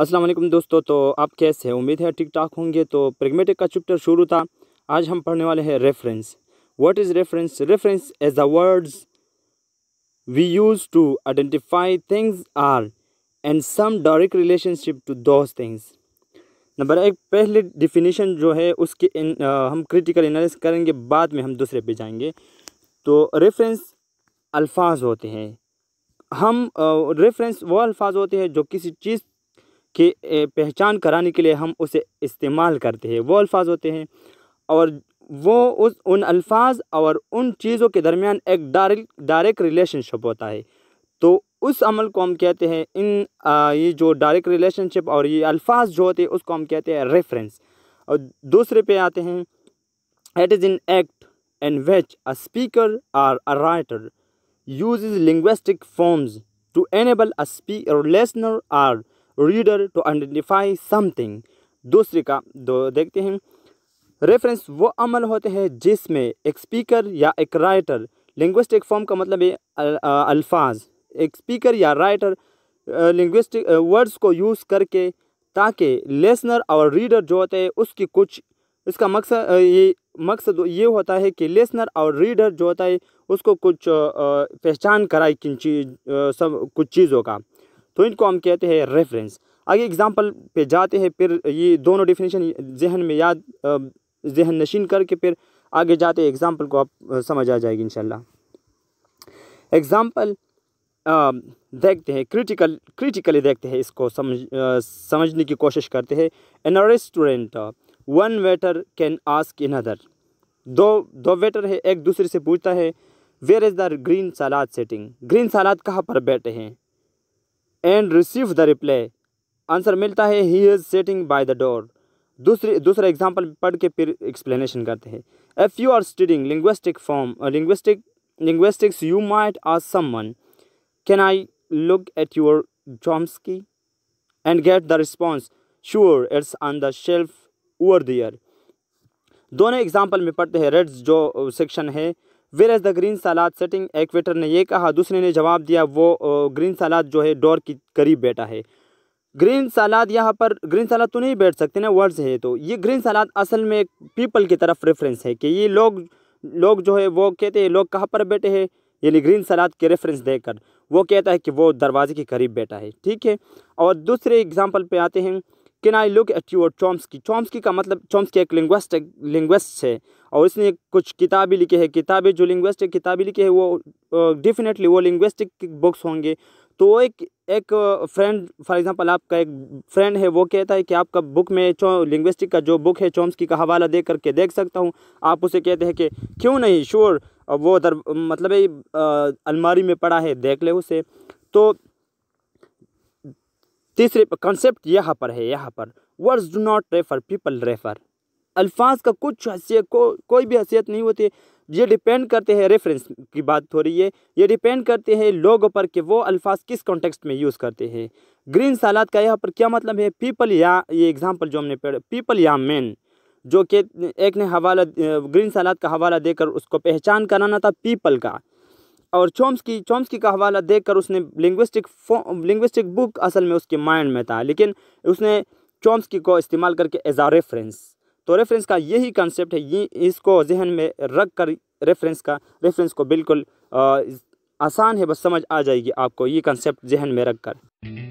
अस्सलाम वालेकुम दोस्तों तो आप कैसे हैं उम्मीद है ठीक ठाक होंगे तो प्रेगमेटिक का चैप्टर शुरू था आज हम पढ़ने वाले हैं reference what is reference reference as the words we use to identify things are and some direct relationship to those things number एक पहले डिफिनीशन जो है उसके इन, आ, हम क्रिटिकल एनालिस करेंगे बाद में हम दूसरे पे जाएंगे तो रेफरेंस अल्फाज होते हैं हम रेफरेंस वो अल्फाज होते हैं जो किसी चीज़ कि पहचान कराने के लिए हम उसे इस्तेमाल करते हैं वो अल्फाज होते हैं और वो उस उन अल्फाज और उन चीज़ों के दरमियान एक डायरेक्ट डायरेक्ट रिलेशनशिप होता है तो उस अमल को हम कहते हैं इन आ, ये जो डायरेक्ट रिलेशनशिप और ये अल्फाज जो होते हैं उसको हम कहते हैं रेफरेंस और दूसरे पे आते हैं it is an act in which a speaker or a writer use linguistic forms to enable a स्पी listener or reader to identify something दूसरे का दो देखते हैं रेफरेंस वो अमल होते हैं जिसमें एक स्पीकर या एक राइटर लिंग्विस्टिक फॉर्म का मतलब है अल्फाज एक स्पीकर या राइटर लिंग्विस्टिक वर्ड्स को यूज़ करके ताकि लेसनर और रीडर जो होते हैं उसकी कुछ इसका मकसद ये मकसद ये होता है कि लेसनर और रीडर जो होता है उसको कुछ पहचान कराए किन चीज सब कुछ चीज़ों का तो इनको हम कहते हैं रेफरेंस आगे एग्ज़ाम्पल पे जाते हैं फिर ये दोनों डिफिनीशन जहन में याद जहन नशीन करके फिर आगे जाते एग्ज़ाम्पल को आप समझ आ जाएगी इंशाल्लाह एग्ज़ाम्पल देखते हैं क्रिटिकल क्रिटिकली देखते हैं इसको समझ आ, समझने की कोशिश करते हैं an restaurant one waiter can ask in other दो दो वेटर है एक दूसरे से पूछता है where is the green salad setting green salad कहाँ पर बैठे हैं and receive the reply answer मिलता है he is setting by the door दूसरी दूसरा एग्जाम्पल पढ़ के फिर एक्सप्लेनेशन करते हैं if you are studying linguistic form linguistic linguistics you might or might ask someone can i look at your chomsky and get the response sure it's on the shelf over there दोनों example में पढ़ते हैं reads जो section है where is the green salad setting a waiter ने यह कहा दूसरे ने जवाब दिया वो ग्रीन सालाद जो है डोर की करीब बैठा है ग्रीन सलाद यहाँ पर ग्रीन सलाद तो नहीं बैठ सकते ना वर्ड्स है तो ये ग्रीन सलाद असल में पीपल की तरफ रेफरेंस है कि ये लोग लोग जो है वो कहते हैं लोग कहाँ पर बैठे हैं यानी ग्रीन सलाद के रेफरेंस देकर वो कहता है कि वो दरवाजे के करीब बैठा है ठीक है और दूसरे एग्जाम्पल पे आते हैं किन आई लुक एट की चॉम्स चॉम्सकी का मतलब की एक लिंग्विस्ट लिंग्विस्ट है और इसने कुछ किताबें लिखी है किताबें जो लिंग्विस्टिक किताबें लिखी है वो डेफिनेटली वो लिंग्विस्टिक बुक्स होंगे तो एक एक फ्रेंड फॉर एग्जांपल आपका एक फ्रेंड है वो कहता है कि आपका बुक में चो लिंग्विस्टिक का जो बुक है की का हवाला दे करके देख सकता हूँ आप उसे कहते हैं कि क्यों नहीं श्योर वो दर मतलब ये अलमारी में पड़ा है देख ले उसे तो तीसरे कंसेप्ट यहाँ पर है यहाँ पर words do not refer people refer अल्फाज का कुछ हैसियत को कोई भी हैसियत नहीं होती ये डिपेंड करते हैं रेफरेंस की बात हो रही है ये डिपेंड करते हैं लोगों पर कि वो अल्फाज किस कॉन्टेक्स्ट में यूज़ करते हैं ग्रीन सालाद का यहाँ पर क्या मतलब है पीपल या ये एग्जाम्पल जो हमने पढ़ा पीपल या मैन जो कि एक ने हवाला ग्रीन सालाद का हवाला देकर उसको पहचान कराना था पीपल का और चोम्स चोम्स चोम्सकी का हवाला देकर उसने लिंग्विस्टिक लिंग्विस्टिक बुक असल में उसके माइंड में था लेकिन उसने चोम्सकी को इस्तेमाल करके एज आ रेफरेंस तो रेफरेंस का यही कॉन्सेप्ट है ये इसको जहन में रख कर रेफरेंस का रेफरेंस को बिल्कुल आसान है बस समझ आ जाएगी आपको ये कॉन्सेप्ट जहन में रख कर